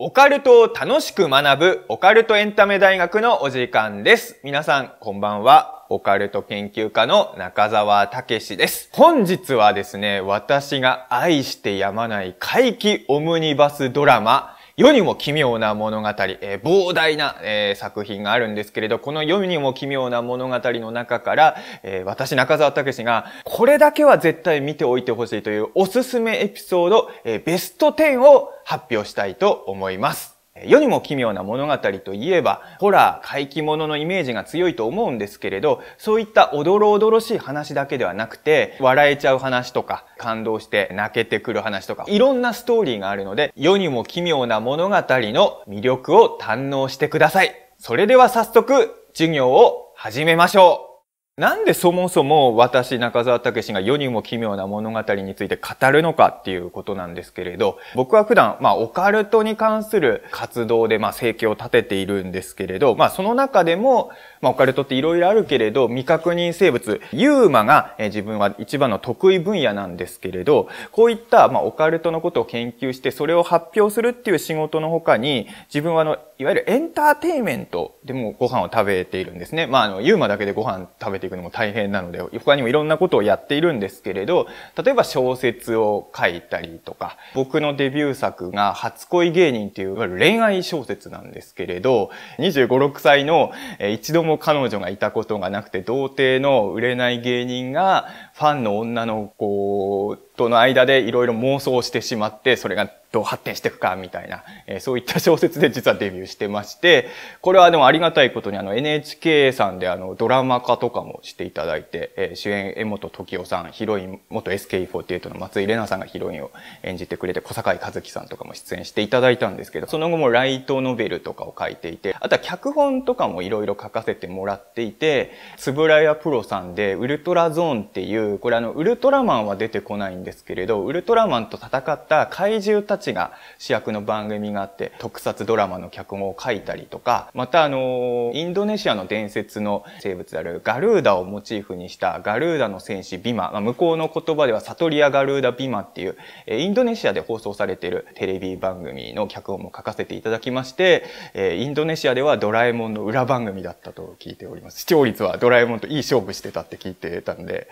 オカルトを楽しく学ぶオカルトエンタメ大学のお時間です。皆さん、こんばんは。オカルト研究家の中澤武です。本日はですね、私が愛してやまない怪奇オムニバスドラマ、世にも奇妙な物語、えー、膨大な、えー、作品があるんですけれど、この世にも奇妙な物語の中から、えー、私中沢武が、これだけは絶対見ておいてほしいというおすすめエピソード、えベスト10を発表したいと思います。世にも奇妙な物語といえば、ホラー、怪奇物のイメージが強いと思うんですけれど、そういったおどろおどろしい話だけではなくて、笑えちゃう話とか、感動して泣けてくる話とか、いろんなストーリーがあるので、世にも奇妙な物語の魅力を堪能してください。それでは早速、授業を始めましょう。なんでそもそも私中澤武が世にも奇妙な物語について語るのかっていうことなんですけれど僕は普段まあオカルトに関する活動でまあ生計を立てているんですけれどまあその中でもまあオカルトっていろいろあるけれど未確認生物ユーマが自分は一番の得意分野なんですけれどこういったまあオカルトのことを研究してそれを発表するっていう仕事の他に自分はあのいわゆるエンターテインメントでもご飯を食べているんですねまああのユーマだけでご飯食べていくのも大変なので、他にもいろんなことをやっているんですけれど、例えば小説を書いたりとか、僕のデビュー作が初恋芸人っていう、いわゆる恋愛小説なんですけれど、25、6歳の一度も彼女がいたことがなくて、童貞の売れない芸人が、ファンの女の子との間でいろいろ妄想してしまって、それがどう発展していくか、みたいな、えー、そういった小説で実はデビューしてまして、これはでもありがたいことにあの NHK さんであのドラマ化とかもしていただいて、えー、主演江本時夫さん、ヒロイン、元 s k 4 8の松井玲奈さんがヒロインを演じてくれて、小坂井和樹さんとかも出演していただいたんですけど、その後もライトノベルとかを書いていて、あとは脚本とかもいろいろ書かせてもらっていて、つぶらやプロさんでウルトラゾーンっていうこれあの、ウルトラマンは出てこないんですけれど、ウルトラマンと戦った怪獣たちが主役の番組があって、特撮ドラマの脚本を書いたりとか、またあの、インドネシアの伝説の生物であるガルーダをモチーフにしたガルーダの戦士ビマ、まあ、向こうの言葉ではサトリアガルーダビマっていう、インドネシアで放送されているテレビ番組の脚本も書かせていただきまして、インドネシアではドラえもんの裏番組だったと聞いております。視聴率はドラえもんといい勝負してたって聞いてたんで、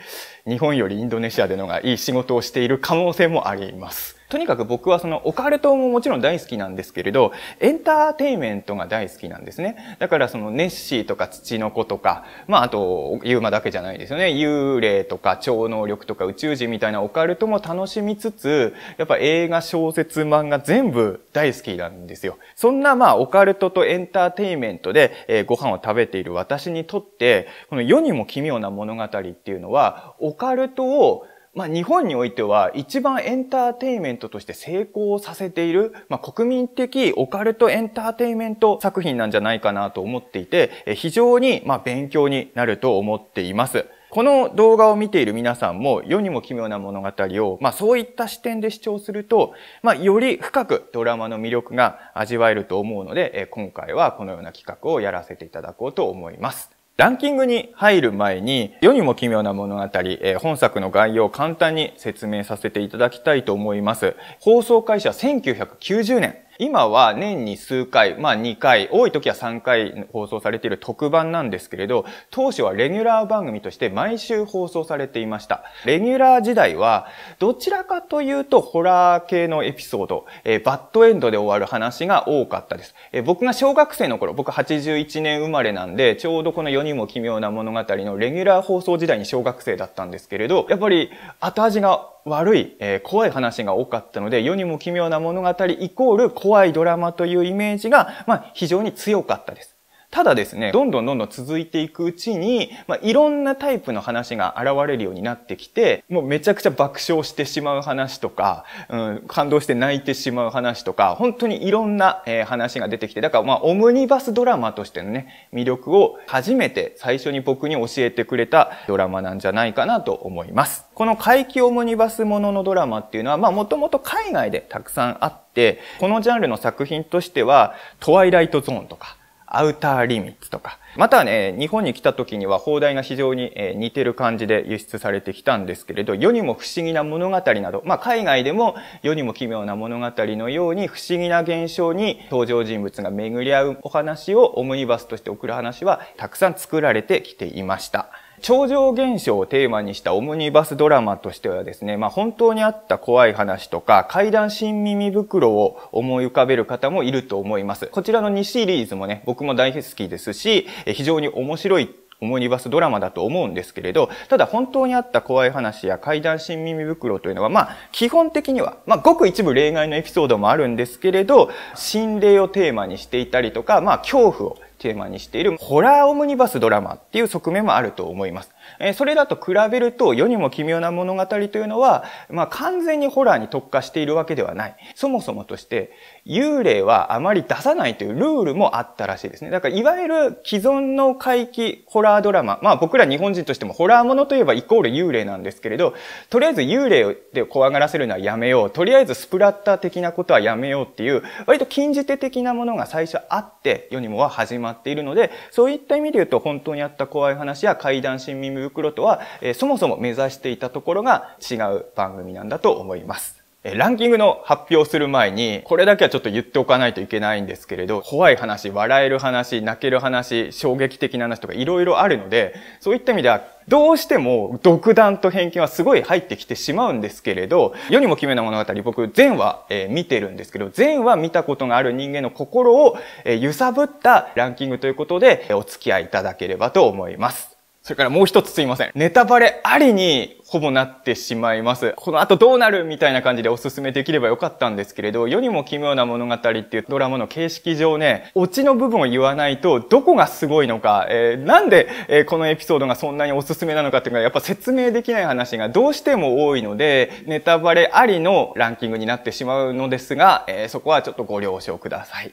日本よりインドネシアでのがいい仕事をしている可能性もあります。とにかく僕はそのオカルトももちろん大好きなんですけれど、エンターテイメントが大好きなんですね。だからそのネッシーとか土の子とか、まああと、ユーマだけじゃないですよね。幽霊とか超能力とか宇宙人みたいなオカルトも楽しみつつ、やっぱ映画、小説、漫画全部大好きなんですよ。そんなまあオカルトとエンターテイメントで、えご飯を食べている私にとって、この世にも奇妙な物語っていうのは、オカルトをまあ、日本においては一番エンターテイメントとして成功させている、まあ、国民的オカルトエンターテイメント作品なんじゃないかなと思っていて、非常にま勉強になると思っています。この動画を見ている皆さんも世にも奇妙な物語を、まあそういった視点で視聴すると、まあより深くドラマの魅力が味わえると思うので、今回はこのような企画をやらせていただこうと思います。ランキングに入る前に、世にも奇妙な物語、えー、本作の概要を簡単に説明させていただきたいと思います。放送会社1990年今は年に数回、まあ2回、多い時は3回放送されている特番なんですけれど、当初はレギュラー番組として毎週放送されていました。レギュラー時代は、どちらかというとホラー系のエピソード、えー、バッドエンドで終わる話が多かったです。えー、僕が小学生の頃、僕81年生まれなんで、ちょうどこの世にも奇妙な物語のレギュラー放送時代に小学生だったんですけれど、やっぱり後味が悪い、えー、怖い話が多かったので、世にも奇妙な物語イコール怖いドラマというイメージが、まあ、非常に強かったです。ただですね、どんどんどんどん続いていくうちに、まあ、いろんなタイプの話が現れるようになってきて、もうめちゃくちゃ爆笑してしまう話とか、うん、感動して泣いてしまう話とか、本当にいろんな、えー、話が出てきて、だからまあ、オムニバスドラマとしてのね、魅力を初めて最初に僕に教えてくれたドラマなんじゃないかなと思います。この怪奇オムニバスもののドラマっていうのは、まあもともと海外でたくさんあって、このジャンルの作品としては、トワイライトゾーンとか、アウターリミッツとか。またね、日本に来た時には放題が非常に似てる感じで輸出されてきたんですけれど、世にも不思議な物語など、まあ海外でも世にも奇妙な物語のように不思議な現象に登場人物が巡り合うお話をオムニバスとして送る話はたくさん作られてきていました。超常現象をテーマにしたオムニバスドラマとしてはですね、まあ本当にあった怖い話とか、怪談新耳袋を思い浮かべる方もいると思います。こちらの2シリーズもね、僕も大好きですし、非常に面白いオムニバスドラマだと思うんですけれど、ただ本当にあった怖い話や怪談新耳袋というのは、まあ、基本的には、まあ、ごく一部例外のエピソードもあるんですけれど、心霊をテーマにしていたりとか、まあ、恐怖をテーマにしているホラーオムニバスドラマっていう側面もあると思います。えそれだと比べると世にも奇妙な物語というのは、まあ、完全にホラーに特化しているわけではない。そもそもとして幽霊はあまり出さないというルールもあったらしいですね。だからいわゆる既存の怪奇ホラードラマ、まあ僕ら日本人としてもホラーものといえばイコール幽霊なんですけれど、とりあえず幽霊で怖がらせるのはやめよう。とりあえずスプラッター的なことはやめようっていう、割と禁じ手的なものが最初あって世にもは始ままっているので、そういった意味で言うと、本当にあった怖い話や怪談新耳袋とは、えー、そもそも目指していたところが違う番組なんだと思います。ランキングの発表する前に、これだけはちょっと言っておかないといけないんですけれど、怖い話、笑える話、泣ける話、衝撃的な話とかいろいろあるので、そういった意味では、どうしても独断と偏見はすごい入ってきてしまうんですけれど、世にも奇妙な物語、僕、全話、えー、見てるんですけど、全話見たことがある人間の心を、えー、揺さぶったランキングということで、えー、お付き合いいただければと思います。それからもう一つすいません。ネタバレありにほぼなってしまいます。この後どうなるみたいな感じでおすすめできればよかったんですけれど、世にも奇妙な物語っていうドラマの形式上ね、オチの部分を言わないとどこがすごいのか、えー、なんで、えー、このエピソードがそんなにおすすめなのかっていうのがやっぱ説明できない話がどうしても多いので、ネタバレありのランキングになってしまうのですが、えー、そこはちょっとご了承ください。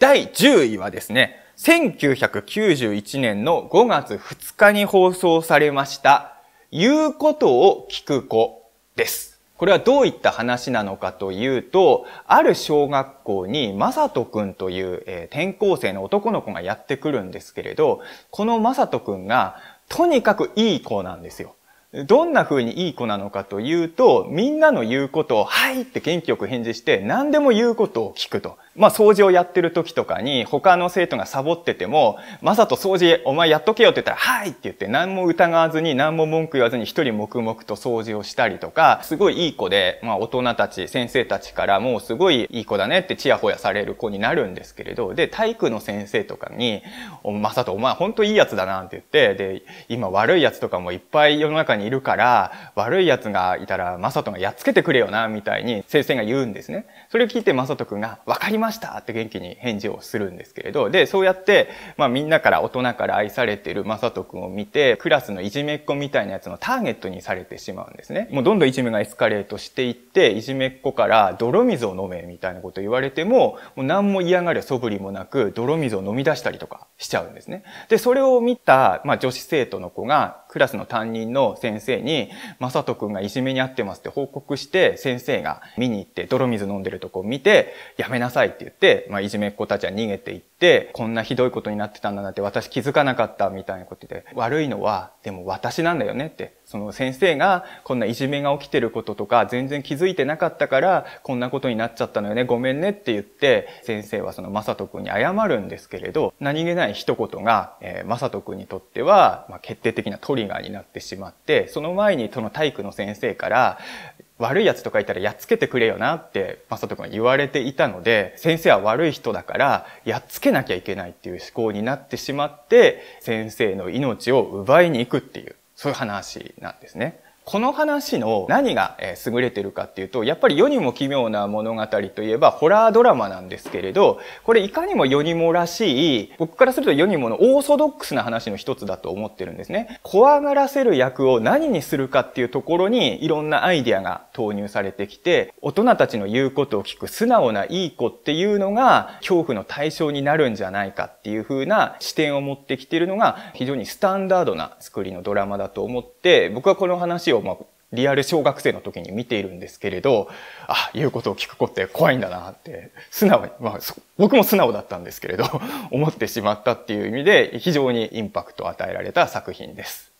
第10位はですね、1991年の5月2日に放送されました、言うことを聞く子です。これはどういった話なのかというと、ある小学校にまさとくんという、え転校生の男の子がやってくるんですけれど、このまさとくんがとにかくいい子なんですよ。どんな風にいい子なのかというと、みんなの言うことを、はいって元気よく返事して、何でも言うことを聞くと。まあ、掃除をやってる時とかに他の生徒がサボってても、まさと掃除お前やっとけよって言ったら、はいって言って何も疑わずに何も文句言わずに一人黙々と掃除をしたりとか、すごいいい子で、まあ大人たち、先生たちからもうすごいいい子だねってチヤホヤされる子になるんですけれど、で、体育の先生とかに、まさとお前ほんといいやつだなって言って、で、今悪いやつとかもいっぱい世の中にいるから、悪いやつがいたらまさとがやっつけてくれよなみたいに先生が言うんですね。それを聞いてまさとくんが、わかりましたって元気に返事をするんですけれど、で、そうやって、まあみんなから大人から愛されてるまさとくんを見て、クラスのいじめっ子みたいなやつのターゲットにされてしまうんですね。もうどんどんいじめがエスカレートしていって、いじめっ子から泥水を飲めみたいなこと言われても、もう何も嫌がる素振りもなく、泥水を飲み出したりとかしちゃうんですね。で、それを見た、まあ女子生徒の子が、クラスの担任の先生に、まさとくんがいじめにあってますって報告して、先生が見に行って泥水飲んでるとこを見て、やめなさいって言って、まあ、いじめっ子たちは逃げていって、こんなひどいことになってたんだなって私気づかなかったみたいなことで、悪いのは、でも私なんだよねって。その先生がこんないじめが起きてることとか全然気づいてなかったからこんなことになっちゃったのよねごめんねって言って先生はそのまさとくんに謝るんですけれど何気ない一言がまさとくんにとっては、ま決定的なトリガーになってしまってその前にその体育の先生から悪い奴とかいたらやっつけてくれよなって、まさとくんは言われていたので、先生は悪い人だから、やっつけなきゃいけないっていう思考になってしまって、先生の命を奪いに行くっていう。そういう話なんですね。この話の何が優れてるかっていうと、やっぱり世にも奇妙な物語といえばホラードラマなんですけれど、これいかにも世にもらしい、僕からすると世にものオーソドックスな話の一つだと思ってるんですね。怖がらせる役を何にするかっていうところにいろんなアイディアが投入されてきて、大人たちの言うことを聞く素直ないい子っていうのが恐怖の対象になるんじゃないかっていう風な視点を持ってきているのが非常にスタンダードな作りのドラマだと思って、僕はこの話をまあ、リアル小学生の時に見ているんですけれど、あ、言うことを聞く子って怖いんだなって、素直に、まあ、僕も素直だったんですけれど、思ってしまったっていう意味で、非常にインパクトを与えられた作品です。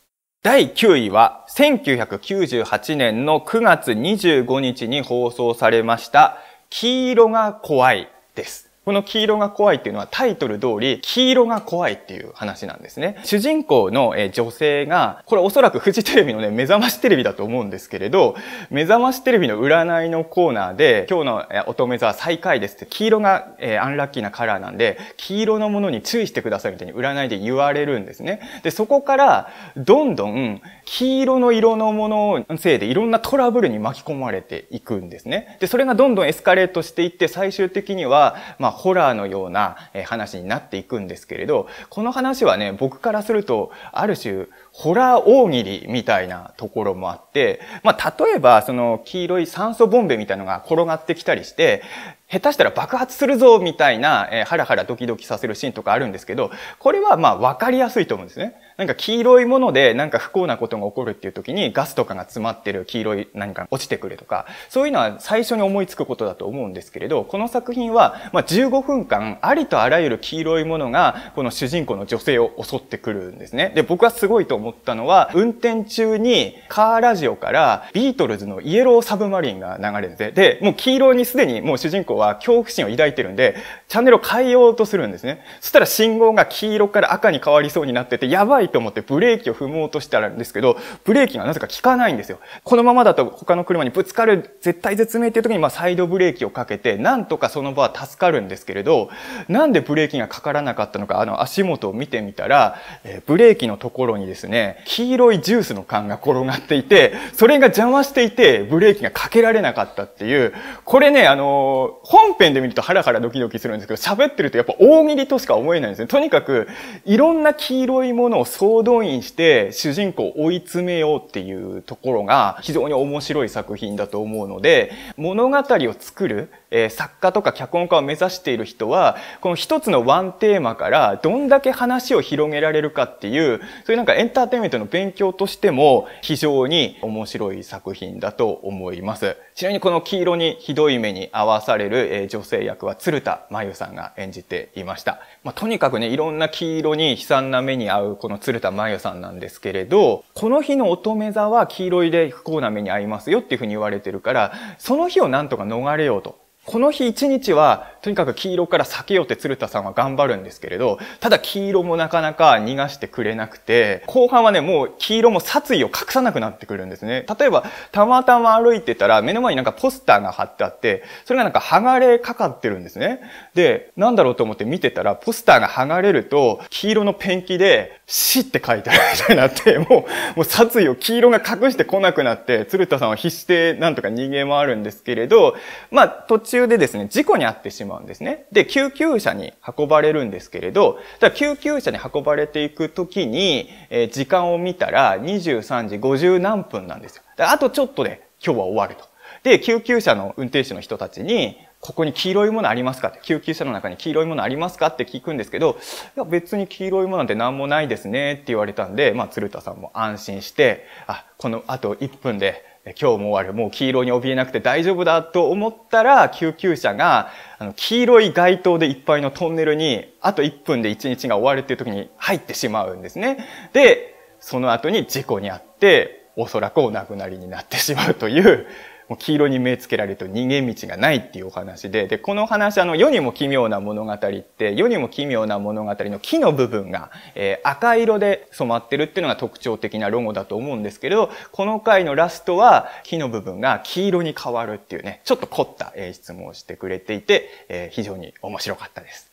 第9位は、1998年の9月25日に放送されました、黄色が怖いです。この黄色が怖いっていうのはタイトル通り黄色が怖いっていう話なんですね。主人公の女性が、これおそらくフジテレビのね、目覚ましテレビだと思うんですけれど、目覚ましテレビの占いのコーナーで、今日の乙女座は最下位ですって、黄色が、えアンラッキーなカラーなんで、黄色のものに注意してくださいみたいに占いで言われるんですね。で、そこから、どんどん黄色の色のもののせいでいろんなトラブルに巻き込まれていくんですね。で、それがどんどんエスカレートしていって、最終的には、まあホラーのような話になっていくんですけれど、この話はね、僕からすると、ある種、ホラー大喜利みたいなところもあって、まあ、例えば、その黄色い酸素ボンベみたいのが転がってきたりして、下手したら爆発するぞみたいな、えー、ハラハラドキドキさせるシーンとかあるんですけど、これはまあわかりやすいと思うんですね。なんか黄色いものでなんか不幸なことが起こるっていう時にガスとかが詰まってる黄色い何か落ちてくるとか、そういうのは最初に思いつくことだと思うんですけれど、この作品はまあ15分間ありとあらゆる黄色いものがこの主人公の女性を襲ってくるんですね。で、僕はすごいと思ったのは、運転中にカーラジオからビートルズのイエローサブマリンが流れてて、で、もう黄色にすでにもう主人公は恐怖心を抱いてるんで、チャンネルを変えようとするんですね。そしたら信号が黄色から赤に変わりそうになってて、やばいと思ってブレーキを踏もうとしたらんですけど、ブレーキがなぜか効かないんですよ。このままだと他の車にぶつかる絶対絶命っていう時に、まあサイドブレーキをかけて、なんとかその場は助かるんですけれど、なんでブレーキがかからなかったのか、あの足元を見てみたら、えブレーキのところにですね、ね、黄色いジュースの缶が転がっていて、それが邪魔していて、ブレーキがかけられなかったっていう、これね、あの、本編で見るとハラハラドキドキするんですけど、喋ってるとやっぱ大喜利としか思えないんですね。とにかく、いろんな黄色いものを総動員して、主人公を追い詰めようっていうところが、非常に面白い作品だと思うので、物語を作るえ作家とか脚本家を目指している人は、この一つのワンテーマからどんだけ話を広げられるかっていう、そういうなんかエンターテインメントの勉強としても非常に面白い作品だと思います。ちなみにこの黄色にひどい目に合わされる、え女性役は鶴田真由さんが演じていました。まあ、とにかくね、いろんな黄色に悲惨な目に遭うこの鶴田真由さんなんですけれど、この日の乙女座は黄色いで不幸な目に遭いますよっていうふうに言われてるから、その日をなんとか逃れようとこの日一日は、とにかく黄色から避けようって鶴田さんは頑張るんですけれど、ただ黄色もなかなか逃がしてくれなくて、後半はね、もう黄色も殺意を隠さなくなってくるんですね。例えば、たまたま歩いてたら、目の前になんかポスターが貼ってあって、それがなんか剥がれかかってるんですね。で、なんだろうと思って見てたら、ポスターが剥がれると、黄色のペンキで、死って書いてあるみたいになって、もう、もう殺意を黄色が隠してこなくなって、鶴田さんは必死でなんとか逃げ回るんですけれど、まあ、途中中でですね、事故に遭ってしまうんですね。で、救急車に運ばれるんですけれど、救急車に運ばれていくときに、えー、時間を見たら23時50何分なんですよ。あとちょっとで今日は終わると。で、救急車の運転手の人たちに、ここに黄色いものありますかって、救急車の中に黄色いものありますかって聞くんですけど、いや別に黄色いものなんて何もないですねって言われたんで、まあ鶴田さんも安心して、あ、このあと1分で今日も終わる、もう黄色に怯えなくて大丈夫だと思ったら、救急車が、あの、黄色い街灯でいっぱいのトンネルに、あと1分で1日が終わるっていう時に入ってしまうんですね。で、その後に事故にあって、おそらくお亡くなりになってしまうという、もう黄色に目つけられると逃げ道がないっていうお話で、で、この話、あの、世にも奇妙な物語って、世にも奇妙な物語の木の部分が、えー、赤色で染まってるっていうのが特徴的なロゴだと思うんですけれど、この回のラストは、木の部分が黄色に変わるっていうね、ちょっと凝った演出もしてくれていて、えー、非常に面白かったです。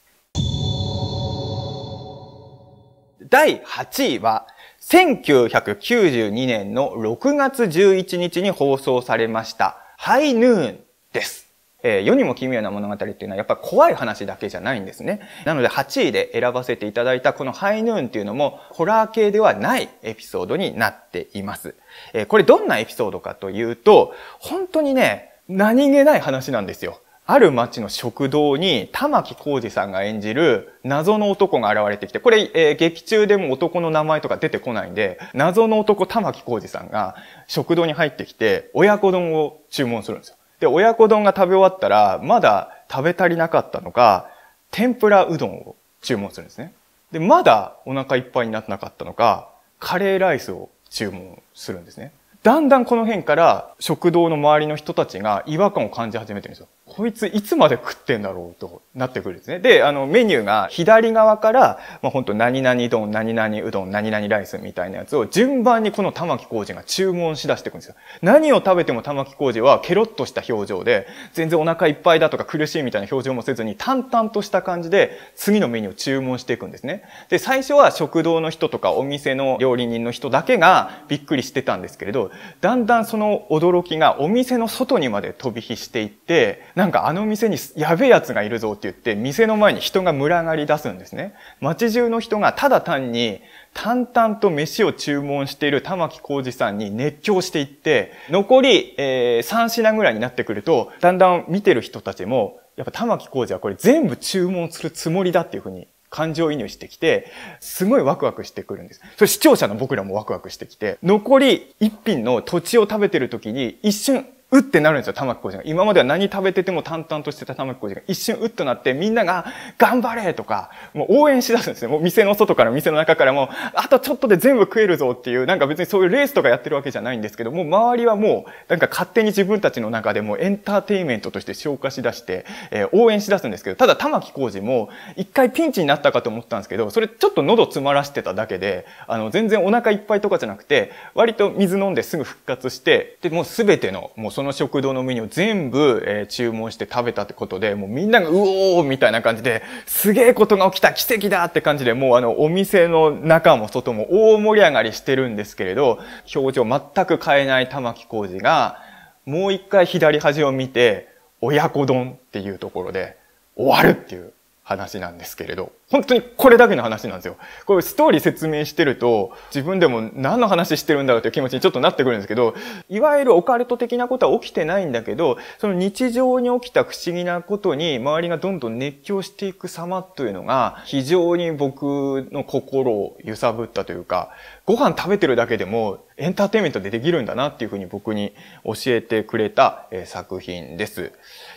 第8位は、1992年の6月11日に放送されました、ハイヌーンです。えー、世にも奇妙な物語っていうのはやっぱり怖い話だけじゃないんですね。なので8位で選ばせていただいたこのハイヌーンっていうのもホラー系ではないエピソードになっています。えー、これどんなエピソードかというと、本当にね、何気ない話なんですよ。ある町の食堂に玉木浩二さんが演じる謎の男が現れてきて、これ、えー、劇中でも男の名前とか出てこないんで、謎の男玉木浩二さんが食堂に入ってきて、親子丼を注文するんですよ。で、親子丼が食べ終わったら、まだ食べ足りなかったのか、天ぷらうどんを注文するんですね。で、まだお腹いっぱいになってなかったのか、カレーライスを注文するんですね。だんだんこの辺から食堂の周りの人たちが違和感を感じ始めてるんですよ。こいついつまで食ってんだろうとなってくるんですね。で、あのメニューが左側から、まあ、本当何々丼、何々うどん、何々ライスみたいなやつを順番にこの玉置浩二が注文しだしていくんですよ。何を食べても玉置浩二はケロッとした表情で、全然お腹いっぱいだとか苦しいみたいな表情もせずに淡々とした感じで次のメニューを注文していくんですね。で、最初は食堂の人とかお店の料理人の人だけがびっくりしてたんですけれど、だんだんその驚きがお店の外にまで飛び火していって、なんかあの店にやべえやつがいるぞって言って、店の前に人が群がり出すんですね。街中の人がただ単に淡々と飯を注文している玉木浩二さんに熱狂していって、残り、えー、3品ぐらいになってくると、だんだん見てる人たちも、やっぱ玉木浩二はこれ全部注文するつもりだっていうふうに感情移入してきて、すごいワクワクしてくるんです。それ視聴者の僕らもワクワクしてきて、残り一品の土地を食べてる時に一瞬、うってなるんですよ、玉木浩二が。今までは何食べてても淡々としてた玉木浩二が一瞬うっとなって、みんなが、頑張れとか、もう応援しだすんですね。もう店の外から店の中からも、あとちょっとで全部食えるぞっていう、なんか別にそういうレースとかやってるわけじゃないんですけど、もう周りはもう、なんか勝手に自分たちの中でもエンターテインメントとして消化しだして、えー、応援しだすんですけど、ただ玉木浩二も、一回ピンチになったかと思ったんですけど、それちょっと喉詰まらしてただけで、あの、全然お腹いっぱいとかじゃなくて、割と水飲んですぐ復活して、で、もうべての、もうその食堂のメニューを全部、えー、注文して食べたってことで、もうみんながうおーみたいな感じで、すげえことが起きた奇跡だって感じで、もうあの、お店の中も外も大盛り上がりしてるんですけれど、表情全く変えない玉木浩二が、もう一回左端を見て、親子丼っていうところで終わるっていう。話なんですけれど、本当にこれだけの話なんですよ。これストーリー説明してると、自分でも何の話してるんだろうという気持ちにちょっとなってくるんですけど、いわゆるオカルト的なことは起きてないんだけど、その日常に起きた不思議なことに周りがどんどん熱狂していく様というのが、非常に僕の心を揺さぶったというか、ご飯食べてるだけでもエンターテインメントでできるんだなっていうふうに僕に教えてくれた作品です。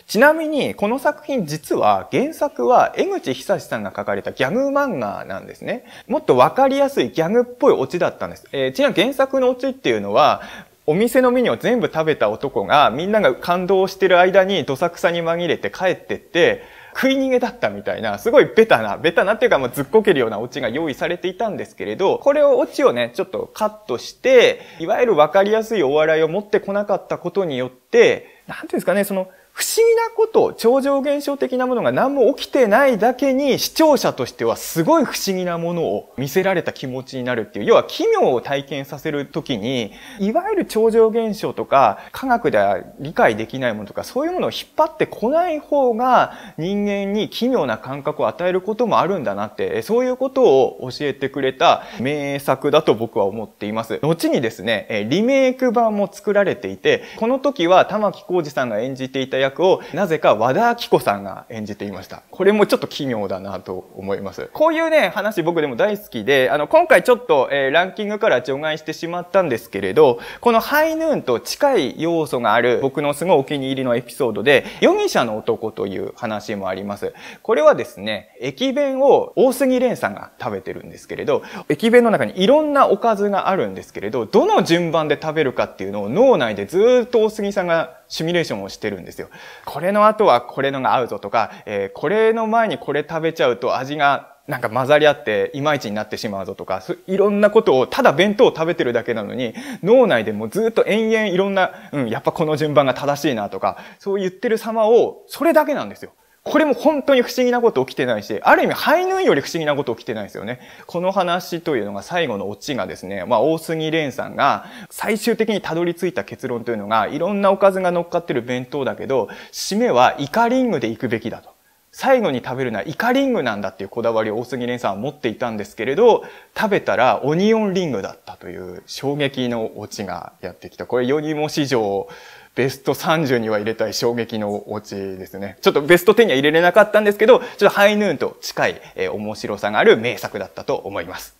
ちなみに、この作品実は原作は江口久志さんが書かれたギャグ漫画なんですね。もっとわかりやすいギャグっぽいオチだったんです。えー、ちなみに原作のオチっていうのは、お店のメニューを全部食べた男が、みんなが感動してる間にどさくさに紛れて帰ってって、食い逃げだったみたいな、すごいベタな、ベタなっていうかもうずっこけるようなオチが用意されていたんですけれど、これをオチをね、ちょっとカットして、いわゆるわかりやすいお笑いを持ってこなかったことによって、なんていうんですかね、その、不思議なこと、超常現象的なものが何も起きてないだけに視聴者としてはすごい不思議なものを見せられた気持ちになるっていう、要は奇妙を体験させるときに、いわゆる超常現象とか科学では理解できないものとかそういうものを引っ張ってこない方が人間に奇妙な感覚を与えることもあるんだなって、そういうことを教えてくれた名作だと僕は思っています。後にですね、リメイク版も作られていて、この時は玉木浩二さんが演じていた役をなぜか和田アキ子さんが演じていました。これもちょっと奇妙だなと思います。こういうね、話僕でも大好きで、あの、今回ちょっと、えー、ランキングから除外してしまったんですけれど、このハイヌーンと近い要素がある僕のすごいお気に入りのエピソードで、容疑者の男という話もあります。これはですね、駅弁を大杉蓮さんが食べてるんですけれど、駅弁の中にいろんなおかずがあるんですけれど、どの順番で食べるかっていうのを脳内でずっと大杉さんがシミュレーションをしてるんですよ。これの後はこれのが合うぞとか、えー、これの前にこれ食べちゃうと味がなんか混ざり合っていまいちになってしまうぞとか、いろんなことを、ただ弁当を食べてるだけなのに、脳内でもずっと延々いろんな、うん、やっぱこの順番が正しいなとか、そう言ってる様を、それだけなんですよ。これも本当に不思議なこと起きてないし、ある意味、ハイヌンより不思議なこと起きてないですよね。この話というのが最後のオチがですね、まあ、大杉蓮さんが最終的にたどり着いた結論というのが、いろんなおかずが乗っかってる弁当だけど、締めはイカリングで行くべきだと。最後に食べるのはイカリングなんだっていうこだわりを大杉蓮さんは持っていたんですけれど、食べたらオニオンリングだったという衝撃のオチがやってきた。これ世にも史上、ベスト30には入れたい衝撃のお家ですね。ちょっとベスト10には入れれなかったんですけど、ちょっとハイヌーンと近い、えー、面白さがある名作だったと思います。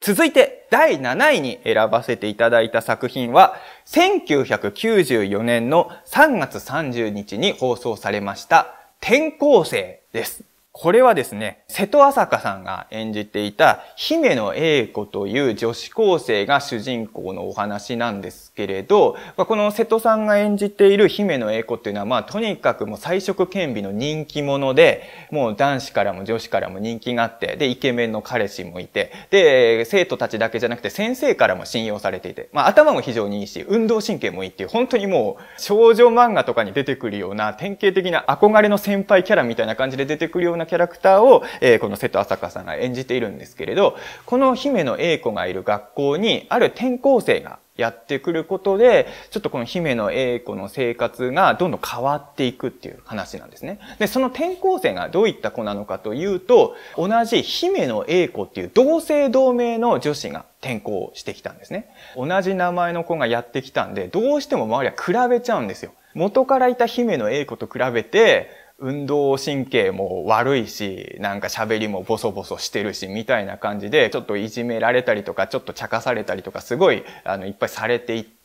続いて第7位に選ばせていただいた作品は1994年の3月30日に放送されました転校生です。これはですね、瀬戸朝香さんが演じていた姫野英子という女子高生が主人公のお話なんですけれど、この瀬戸さんが演じている姫野英子っていうのは、まあとにかくもう彩色兼備の人気者で、もう男子からも女子からも人気があって、で、イケメンの彼氏もいて、で、生徒たちだけじゃなくて先生からも信用されていて、まあ頭も非常にいいし、運動神経もいいっていう、本当にもう少女漫画とかに出てくるような典型的な憧れの先輩キャラみたいな感じで出てくるようなキャラクターを、えー、この瀬戸朝香さんが演じているんですけれど、この姫野英子がいる学校に、ある転校生がやってくることで、ちょっとこの姫野英子の生活がどんどん変わっていくっていう話なんですね。で、その転校生がどういった子なのかというと、同じ姫野英子っていう同姓同名の女子が転校してきたんですね。同じ名前の子がやってきたんで、どうしても周りは比べちゃうんですよ。元からいた姫野英子と比べて、運動神経も悪いし、なんか喋りもボソボソしてるし、みたいな感じで、ちょっといじめられたりとか、ちょっと茶化されたりとか、すごい、あの、いっぱいされていって、、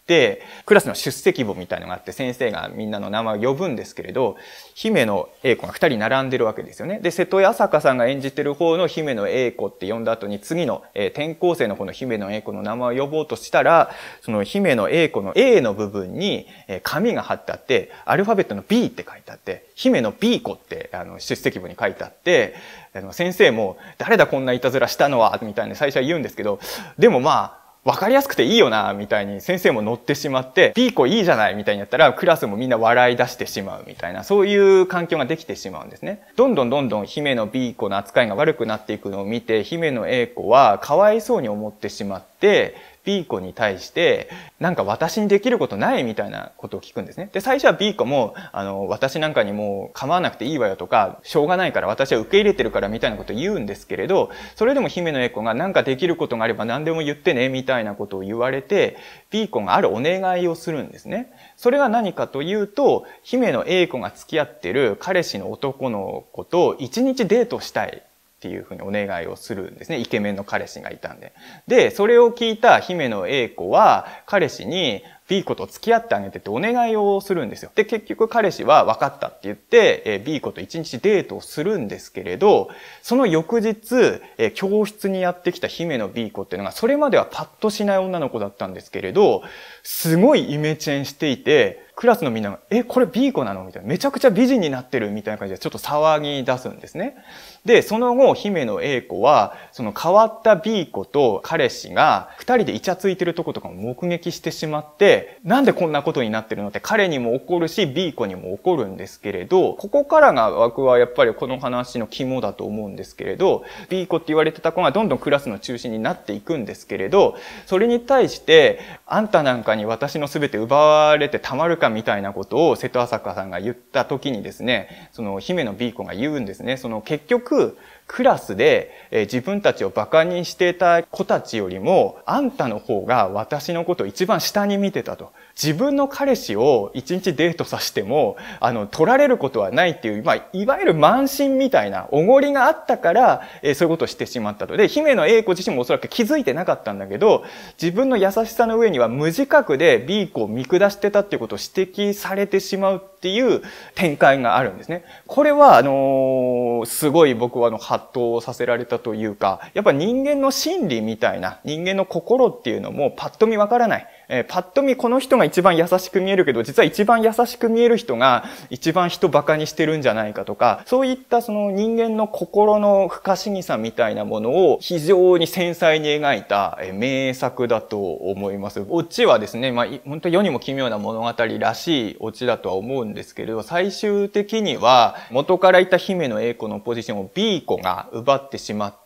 クラスの出席簿みたいのがあって、先生がみんなの名前を呼ぶんですけれど、姫野英子が二人並んでるわけですよね。で、瀬戸井朝香さんが演じてる方の姫野英子って呼んだ後に、次の、えー、転校生の方の姫野英子の名前を呼ぼうとしたら、その姫野英子の A の部分に、えー、紙が貼ってあって、アルファベットの B って書いてあって、姫野 B 子って、あの、出席簿に書いてあって、あの、先生も、誰だこんないたずらしたのは、みたいな最初は言うんですけど、でもまあ、分かりやすくていいよなみたいに先生も乗ってしまって B 子いいじゃないみたいにやったらクラスもみんな笑い出してしまうみたいなそういう環境ができてしまうんですね。どんどんどんどん姫の B 子の扱いが悪くなっていくのを見て姫の A 子はかわいそうに思ってしまって B 子に対して、なんか私にできることないみたいなことを聞くんですね。で、最初は B 子も、あの、私なんかにもう構わなくていいわよとか、しょうがないから私は受け入れてるからみたいなことを言うんですけれど、それでも姫野エ子がなんかできることがあれば何でも言ってね、みたいなことを言われて、B 子があるお願いをするんですね。それは何かというと、姫野英子が付き合ってる彼氏の男の子と一日デートしたいっていうふうにお願いをするんですね。イケメンの彼氏がいたんで。で、それを聞いた姫野英子は、彼氏に、B 子と付き合ってあげてってお願いをするんですよ。で、結局彼氏は分かったって言って、え B 子と一日デートをするんですけれど、その翌日、え教室にやってきた姫の B 子っていうのが、それまではパッとしない女の子だったんですけれど、すごいイメチェンしていて、クラスのみんなが、え、これ B 子なのみたいな。めちゃくちゃ美人になってるみたいな感じでちょっと騒ぎ出すんですね。で、その後、姫の A 子は、その変わった B 子と彼氏が、二人でイチャついてるとことかも目撃してしまって、で、なんでこんなことになってるのって彼にも起こるし、B 子にも起こるんですけれど、ここからが枠はやっぱりこの話の肝だと思うんですけれど、B 子って言われてた子がどんどんクラスの中心になっていくんですけれど、それに対して、あんたなんかに私の全て奪われてたまるかみたいなことを瀬戸朝香さんが言った時にですね、その姫の B 子が言うんですね。その結局、クラスで、え自分たちを馬鹿にしていた子たちよりも、あんたの方が私のことを一番下に見てたと。自分の彼氏を一日デートさせても、あの、取られることはないっていう、まあ、いわゆる慢心みたいなおごりがあったから、えー、そういうことをしてしまったと。で、姫野英子自身もおそらく気づいてなかったんだけど、自分の優しさの上には無自覚で B 子を見下してたっていうことを指摘されてしまうっていう展開があるんですね。これは、あのー、すごい僕はあの、発動させられたというか、やっぱ人間の心理みたいな、人間の心っていうのもパッと見わからない。えー、パッと見この人が一番優しく見えるけど、実は一番優しく見える人が一番人馬鹿にしてるんじゃないかとか、そういったその人間の心の不可思議さみたいなものを非常に繊細に描いた名作だと思います。オチはですね、まあ、本当世にも奇妙な物語らしいオチだとは思うんですけれど、最終的には元からいた姫の a 子のポジションを B 子が奪ってしまって、、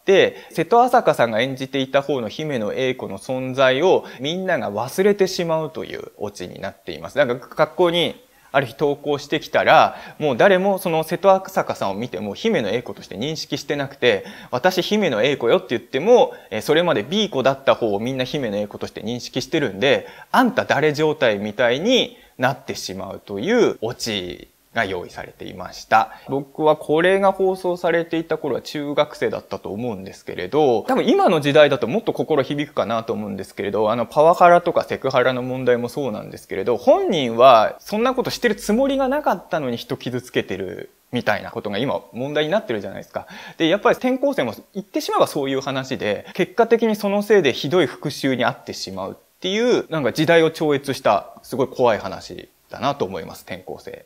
瀬戸朝香さんが演じていた方の姫野英子の存在をみんなが忘れてしまうというオチになっています。なんか学校にある日投稿してきたら、もう誰もその瀬戸赤坂さんを見ても姫野英子として認識してなくて、私姫野英子よって言っても、それまで B 子だった方をみんな姫野英子として認識してるんで、あんた誰状態みたいになってしまうというオチが用意されていました。僕はこれが放送されていた頃は中学生だったと思うんですけれど、多分今の時代だともっと心響くかなと思うんですけれど、あのパワハラとかセクハラの問題もそうなんですけれど、本人はそんなことしてるつもりがなかったのに人傷つけてるみたいなことが今問題になってるじゃないですか。で、やっぱり転校生も言ってしまえばそういう話で、結果的にそのせいでひどい復讐に遭ってしまうっていう、なんか時代を超越したすごい怖い話だなと思います、転校生。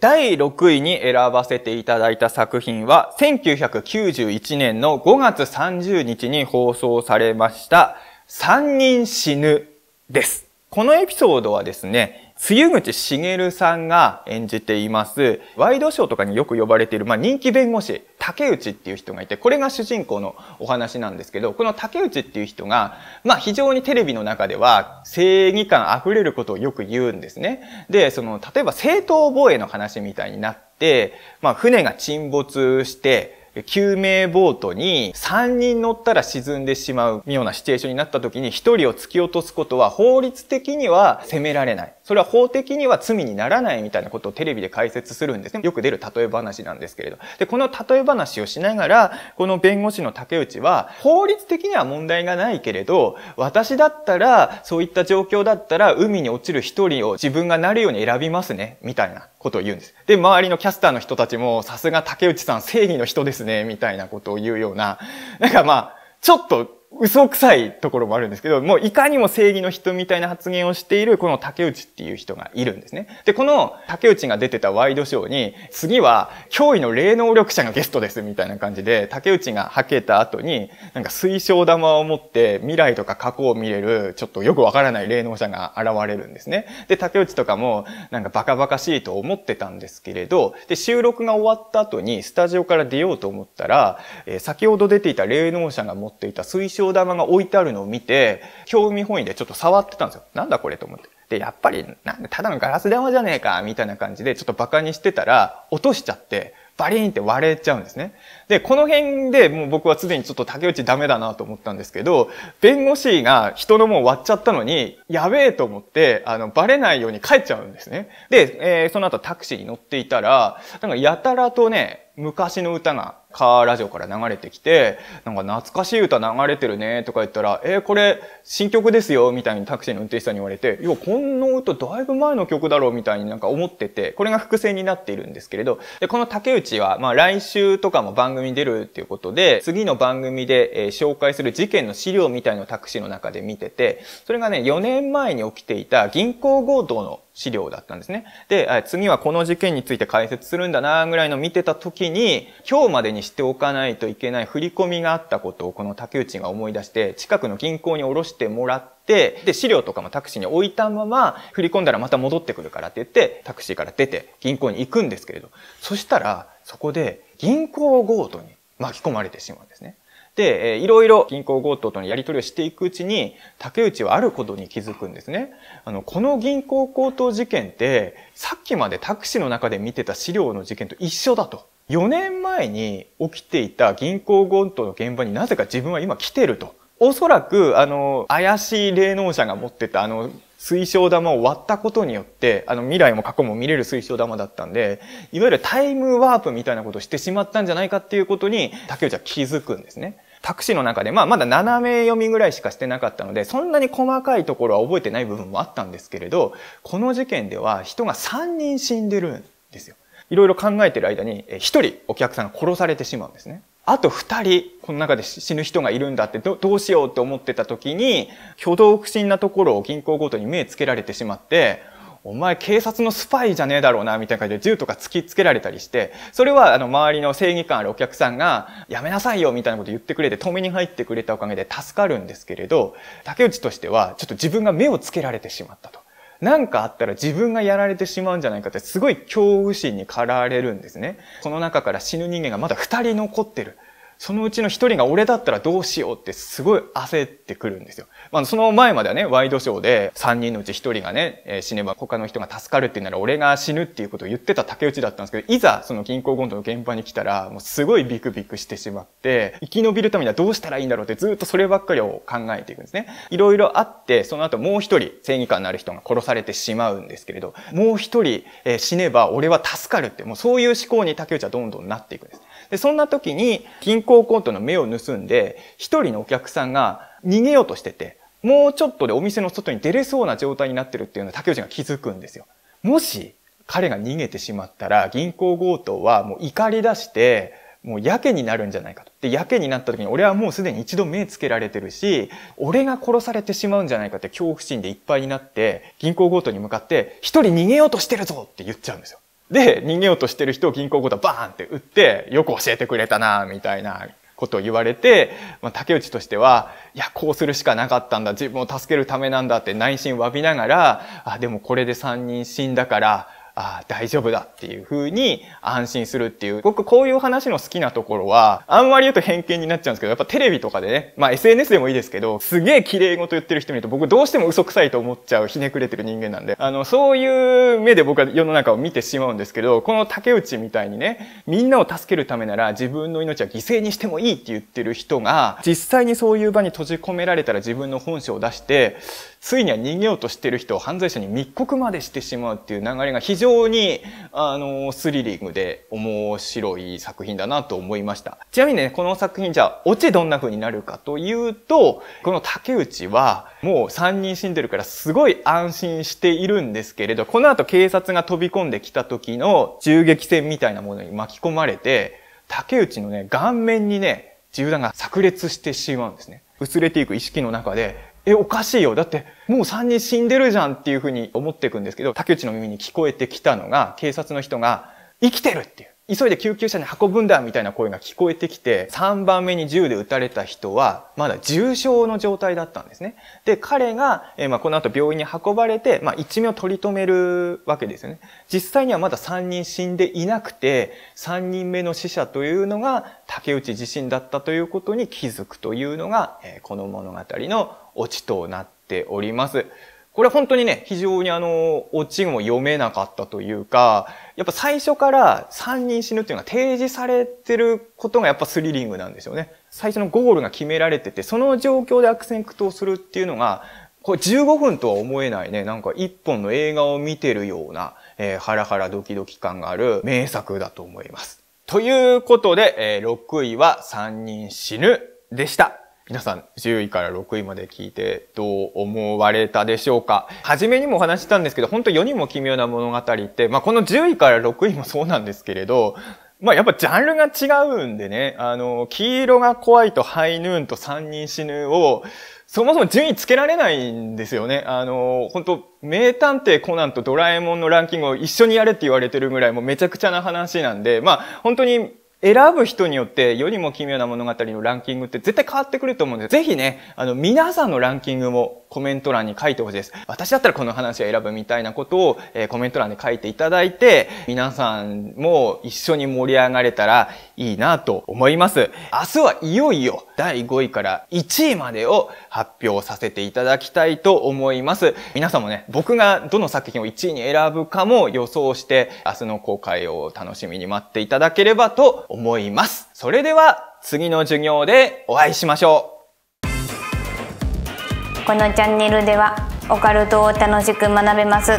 第6位に選ばせていただいた作品は、1991年の5月30日に放送されました、三人死ぬです。このエピソードはですね、露口茂さんが演じています、ワイドショーとかによく呼ばれている、まあ、人気弁護士、竹内っていう人がいて、これが主人公のお話なんですけど、この竹内っていう人が、まあ、非常にテレビの中では正義感溢れることをよく言うんですね。で、その、例えば正当防衛の話みたいになって、まあ、船が沈没して、救命ボートに3人乗ったら沈んでしまうようなシチュエーションになった時に1人を突き落とすことは法律的には責められない。それは法的には罪にならないみたいなことをテレビで解説するんですね。よく出る例え話なんですけれど。で、この例え話をしながら、この弁護士の竹内は、法律的には問題がないけれど、私だったら、そういった状況だったら、海に落ちる一人を自分がなるように選びますね、みたいな。ことを言うんです。で、周りのキャスターの人たちも、さすが竹内さん正義の人ですね、みたいなことを言うような、なんかまあ、ちょっと嘘くさいところもあるんですけど、もういかにも正義の人みたいな発言をしているこの竹内っていう人がいるんですね。で、この竹内が出てたワイドショーに、次は脅威の霊能力者がゲストですみたいな感じで、竹内が吐けた後に、なんか水晶玉を持って未来とか過去を見れる、ちょっとよくわからない霊能者が現れるんですね。で、竹内とかもなんかバカバカしいと思ってたんですけれど、で、収録が終わった後にスタジオから出ようと思ったら、えー、先ほど出ていた霊能者が持っていた水晶塩玉が置いてあるのを見て、興味本位でちょっと触ってたんですよ。なんだこれと思って。で、やっぱり、なんでただのガラス玉じゃねえか、みたいな感じで、ちょっと馬鹿にしてたら、落としちゃって、バリーンって割れちゃうんですね。で、この辺でもう僕はすでにちょっと竹内ダメだなと思ったんですけど、弁護士が人のもん割っちゃったのに、やべえと思って、あの、バレないように帰っちゃうんですね。で、えー、その後タクシーに乗っていたら、なんかやたらとね、昔の歌がカーラジオから流れてきて、なんか懐かしい歌流れてるねとか言ったら、えー、これ新曲ですよみたいにタクシーの運転手さんに言われて、いや、この歌だいぶ前の曲だろうみたいになんか思ってて、これが伏線になっているんですけれど、で、この竹内は、まあ来週とかも番組組に出るっていうことで、次の番組で、え紹介する事件の資料みたいのをタクシーの中で見てて、それがね、4年前に起きていた銀行強盗の資料だったんですね。で、次はこの事件について解説するんだなぐらいの見てた時に、今日までにしておかないといけない振り込みがあったことをこの竹内が思い出して、近くの銀行に下ろしてもらって、で、資料とかもタクシーに置いたまま、振り込んだらまた戻ってくるからって言って、タクシーから出て銀行に行くんですけれど、そしたら、そこで、銀行強盗に巻き込まれてしまうんですね。で、えいろいろ銀行強盗とのやり取りをしていくうちに、竹内はあることに気づくんですね。あの、この銀行強盗事件って、さっきまでタクシーの中で見てた資料の事件と一緒だと。4年前に起きていた銀行強盗の現場になぜか自分は今来てると。おそらく、あの、怪しい霊能者が持ってた、あの、水晶玉を割ったことによって、あの未来も過去も見れる水晶玉だったんで、いわゆるタイムワープみたいなことをしてしまったんじゃないかっていうことに、竹内は気づくんですね。タクシーの中で、まあまだ斜め読みぐらいしかしてなかったので、そんなに細かいところは覚えてない部分もあったんですけれど、この事件では人が3人死んでるんですよ。いろいろ考えてる間に、1人お客さんが殺されてしまうんですね。あと2人、この中で死ぬ人がいるんだってど、どうしようって思ってた時に、挙動不審なところを銀行ごとに目つけられてしまって、お前警察のスパイじゃねえだろうな、みたいな感じで銃とか突きつけられたりして、それはあの周りの正義感あるお客さんが、やめなさいよ、みたいなこと言ってくれて止めに入ってくれたおかげで助かるんですけれど、竹内としてはちょっと自分が目をつけられてしまったと。何かあったら自分がやられてしまうんじゃないかってすごい恐怖心に駆られるんですね。この中から死ぬ人間がまだ二人残ってる。そのうちの一人が俺だったらどうしようってすごい焦ってくるんですよ。まあ、その前まではね、ワイドショーで3人のうち一人がね、えー、死ねば他の人が助かるってうなら俺が死ぬっていうことを言ってた竹内だったんですけど、いざその銀行強盗の現場に来たら、もうすごいビクビクしてしまって、生き延びるためにはどうしたらいいんだろうってずっとそればっかりを考えていくんですね。いろいろあって、その後もう一人正義感のある人が殺されてしまうんですけれど、もう一人、えー、死ねば俺は助かるって、もうそういう思考に竹内はどんどんなっていくんです。で、そんな時に、銀行コントの目を盗んで、一人のお客さんが逃げようとしてて、もうちょっとでお店の外に出れそうな状態になってるっていうのを竹内が気づくんですよ。もし、彼が逃げてしまったら、銀行強盗はもう怒り出して、もうやけになるんじゃないかと。で、やけになった時に俺はもうすでに一度目つけられてるし、俺が殺されてしまうんじゃないかって恐怖心でいっぱいになって、銀行強盗に向かって、一人逃げようとしてるぞって言っちゃうんですよ。で、逃げようとしてる人を銀行ごとバーンって撃って、よく教えてくれたな、みたいなことを言われて、まあ、竹内としては、いや、こうするしかなかったんだ、自分を助けるためなんだって内心詫びながら、あ、でもこれで3人死んだから、ああ、大丈夫だっていう風に安心するっていう、僕こういう話の好きなところは、あんまり言うと偏見になっちゃうんですけど、やっぱテレビとかでね、まあ SNS でもいいですけど、すげえ綺麗事言ってる人見ると僕どうしても嘘くさいと思っちゃう、ひねくれてる人間なんで、あの、そういう目で僕は世の中を見てしまうんですけど、この竹内みたいにね、みんなを助けるためなら自分の命は犠牲にしてもいいって言ってる人が、実際にそういう場に閉じ込められたら自分の本性を出して、ついには逃げようとしてる人を犯罪者に密告までしてしまうっていう流れが非常に、あの、スリリングで面白い作品だなと思いました。ちなみにね、この作品じゃあ、オチどんな風になるかというと、この竹内は、もう3人死んでるからすごい安心しているんですけれど、この後警察が飛び込んできた時の銃撃戦みたいなものに巻き込まれて、竹内のね、顔面にね、銃弾が炸裂してしまうんですね。薄れていく意識の中で、え、おかしいよ。だって、もう3人死んでるじゃんっていうふうに思っていくんですけど、竹内の耳に聞こえてきたのが、警察の人が、生きてるっていう。急いで救急車に運ぶんだみたいな声が聞こえてきて、3番目に銃で撃たれた人は、まだ重傷の状態だったんですね。で、彼が、えまあ、この後病院に運ばれて、まあ、一命を取り留めるわけですよね。実際にはまだ3人死んでいなくて、3人目の死者というのが、竹内自身だったということに気づくというのが、えこの物語のオチとなっております。これ本当にね、非常にあの、オチも読めなかったというか、やっぱ最初から3人死ぬっていうのが提示されてることがやっぱスリリングなんですよね。最初のゴールが決められてて、その状況で悪戦苦闘するっていうのが、これ15分とは思えないね、なんか一本の映画を見てるような、えー、ハラハラドキドキ感がある名作だと思います。ということで、えー、6位は3人死ぬでした。皆さん10位から6位まで聞いてどう思われたでしょうか初めにもお話したんですけど、本当世にも奇妙な物語って、まあこの10位から6位もそうなんですけれど、まあやっぱジャンルが違うんでね、あの、黄色が怖いとハイヌーンと三人死ぬを、そもそも順位つけられないんですよね。あの、本当名探偵コナンとドラえもんのランキングを一緒にやれって言われてるぐらいもうめちゃくちゃな話なんで、まあ本当に選ぶ人によって世にも奇妙な物語のランキングって絶対変わってくると思うんです。ぜひね、あの皆さんのランキングもコメント欄に書いてほしいです。私だったらこの話を選ぶみたいなことを、えー、コメント欄で書いていただいて、皆さんも一緒に盛り上がれたらいいなと思います。明日はいよいよ第5位から1位までを発表させていただきたいと思います。皆さんもね、僕がどの作品を1位に選ぶかも予想して、明日の公開を楽しみに待っていただければと思います。それでは次の授業でお会いしましょう。このチャンネルではオカルトを楽しく学べます。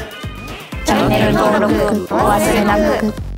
チャンネル登録お忘れなく。